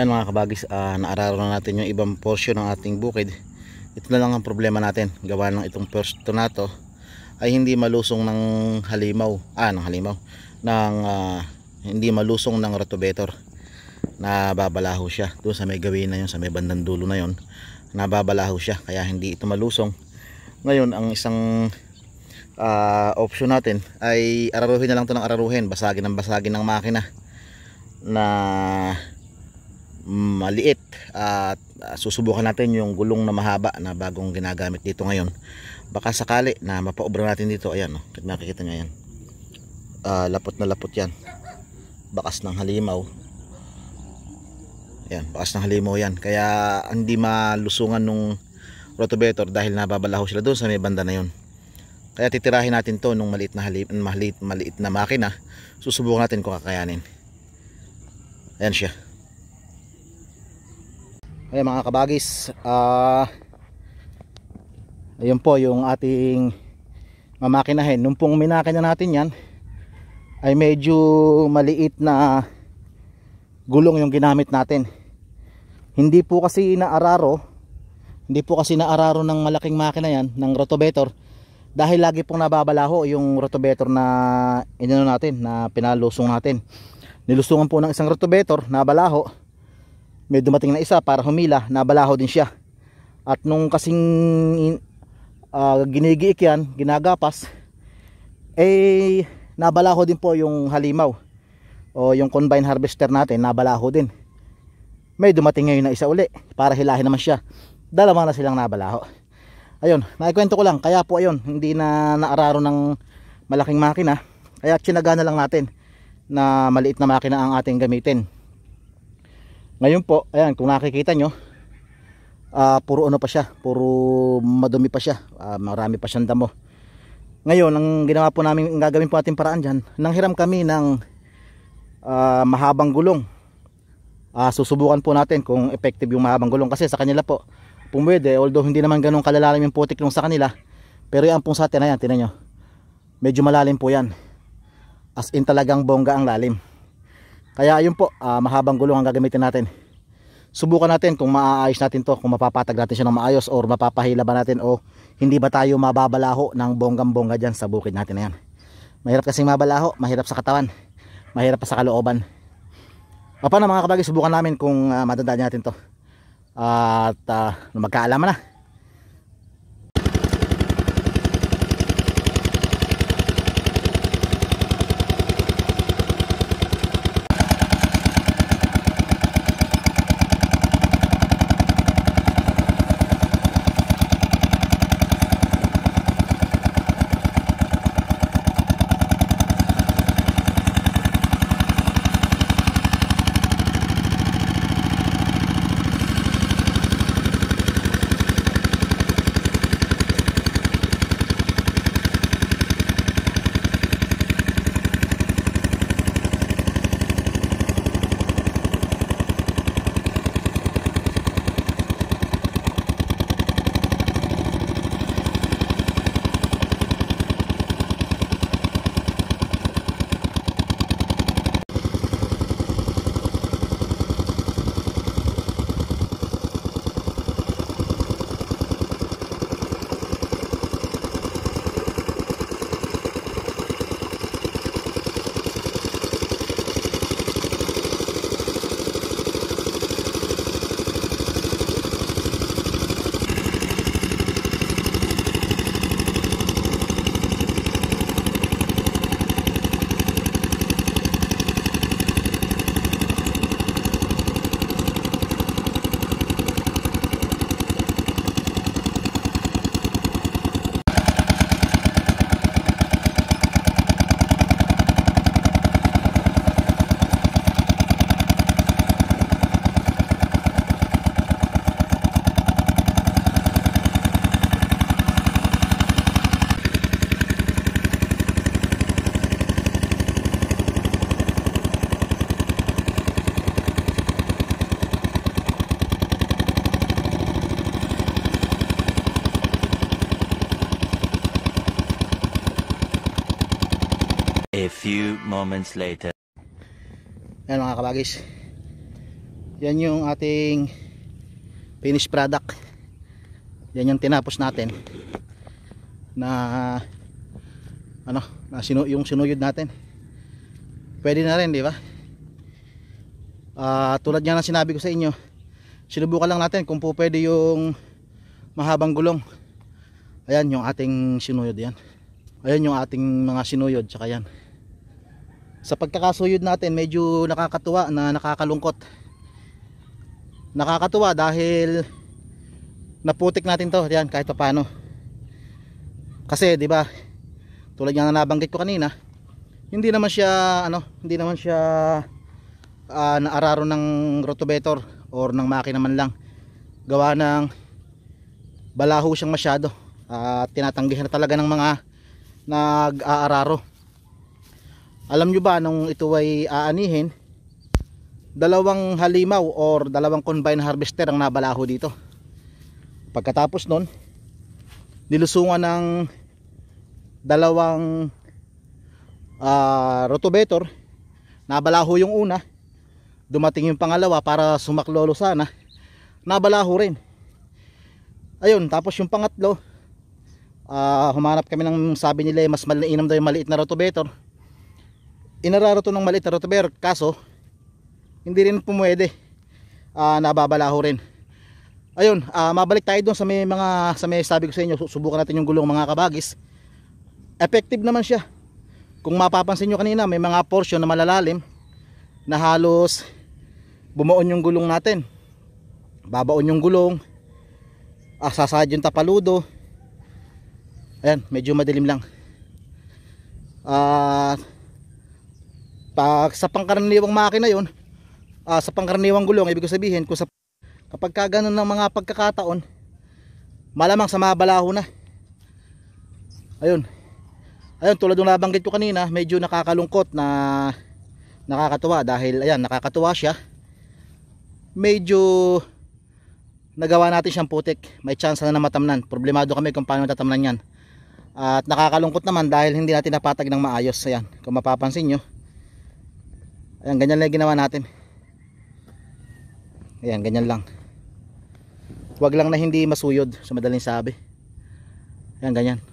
Yan mga kabagis, uh, ah, naararo na natin yung ibang portion ng ating bukid. Ito na lang ang problema natin. Gawa ng itong portion na to ay hindi malusong ng halimaw. Ah, ng halimaw. Ng, uh, hindi malusong ng rotobator. Nababalaho siya. Doon sa may gawin na yon sa may bandang dulo na yon Nababalaho siya. Kaya hindi ito malusong. Ngayon, ang isang uh, option natin ay araruhin na lang to ng araruhin. Basagin ng basagin ng makina na maliit at ah, susubukan natin yung gulong na mahaba na bagong ginagamit dito ngayon baka sakali na mapaobra natin dito ayan oh, nakikita nyo ayan uh, lapot na lapot yan bakas ng halimaw ayan bakas ng halimaw yan kaya hindi malusungan nung rotovator dahil nababalaho sila doon sa may banda na yun kaya titirahin natin to nung maliit na halim, maliit, maliit na makina susubukan natin kung kakayanin ayan siya Ayan mga kabagis, uh, ayun po yung ating mamakinahin. Nung pong minakina natin yan, ay medyo maliit na gulong yung ginamit natin. Hindi po kasi naararo, hindi po kasi naararo ng malaking makina yan, ng rotobator, dahil lagi pong nababalaho yung rotobator na inano natin, na pinalusong natin. Nilusungan po ng isang rotobator, nabalaho, may dumating na isa para humila nabalaho din siya at nung kasing uh, ah, ginigiik yan ginagapas eh nabalaho din po yung halimaw o yung combine harvester natin nabalaho din may dumating ngayon na isa uli para hilahin naman siya dalawa na silang nabalaho ayun naikwento ko lang kaya po ayun hindi na naararo ng malaking makina kaya tsinaga na lang natin na maliit na makina ang ating gamitin ngayon po, ayan kung nakikita nyo, uh, puro ano pa siya, puro madumi pa siya, uh, marami pa siyang damo. Ngayon, ang ginawa po namin, ang gagawin po natin paraan dyan, nanghiram kami ng uh, mahabang gulong. Uh, susubukan po natin kung effective yung mahabang gulong kasi sa kanila po, pumwede, although hindi naman ganun kalalalim yung putik nung sa kanila, pero yan pong sa atin, ayan, tinan nyo, medyo malalim po yan. As in talagang bongga ang lalim. Kaya ayun po, uh, mahabang gulong ang gagamitin natin. Subukan natin kung maaayos natin to, kung mapapatag natin siya ng maayos or mapapahila ba natin o hindi ba tayo mababalaho ng bonggang bongga dyan sa bukid natin na yan. Mahirap kasing mabalaho, mahirap sa katawan, mahirap pa sa kalooban. na mga kabagay, subukan namin kung uh, ah, madandaan natin to. at uh, magkaalaman na. moments later. Ayan mga kabagis. Yan yung ating finished product. Yan yung tinapos natin na ano, na sinu yung sinuyod natin. Pwede na rin, di ba? Uh, tulad nga ng sinabi ko sa inyo, sinubukan lang natin kung po pwede yung mahabang gulong. Ayan yung ating sinuyod yan. Ayan yung ating mga sinuyod, saka yan sa pagkakasuyod natin medyo nakakatuwa na nakakalungkot nakakatuwa dahil naputik natin to yan kahit pa paano kasi di ba tulad nga na nabanggit ko kanina hindi naman siya ano hindi naman siya uh, naararo ng rotobator or ng makina man lang gawa ng balaho siyang masyado at uh, tinatanggihan na talaga ng mga nag-aararo alam nyo ba nung ito ay aanihin, dalawang halimaw or dalawang combine harvester ang nabalaho dito. Pagkatapos nun, nilusungan ng dalawang uh, rotobator, nabalaho yung una, dumating yung pangalawa para sumaklolo sana, nabalaho rin. Ayun, tapos yung pangatlo, uh, humanap kami ng sabi nila mas maliinam daw yung maliit na rotobator inararato ng maliit na rotober kaso hindi rin pumwede uh, nababalaho rin ayun uh, mabalik tayo dun sa may mga sa may sabi ko sa inyo subukan natin yung gulong mga kabagis effective naman siya kung mapapansin nyo kanina may mga portion na malalalim na halos bumuon yung gulong natin babaon yung gulong ah, yung tapaludo ayan medyo madilim lang ah uh, pag sa pangkaraniwang makina yon uh, ah, sa pangkaraniwang gulong ibig sabihin kung sa, kapag ka ganun ng mga pagkakataon malamang sa mabalaho na ayun ayun tulad ng nabanggit ko kanina medyo nakakalungkot na nakakatuwa dahil ayan nakakatuwa siya medyo nagawa natin siyang putik may chance na namatamnan problemado kami kung paano tatamnan yan at nakakalungkot naman dahil hindi natin napatag ng maayos ayan kung mapapansin nyo ayan ganyan lang ginawa natin ayan ganyan lang Huwag lang na hindi masuyod sa madaling sabi ayan ganyan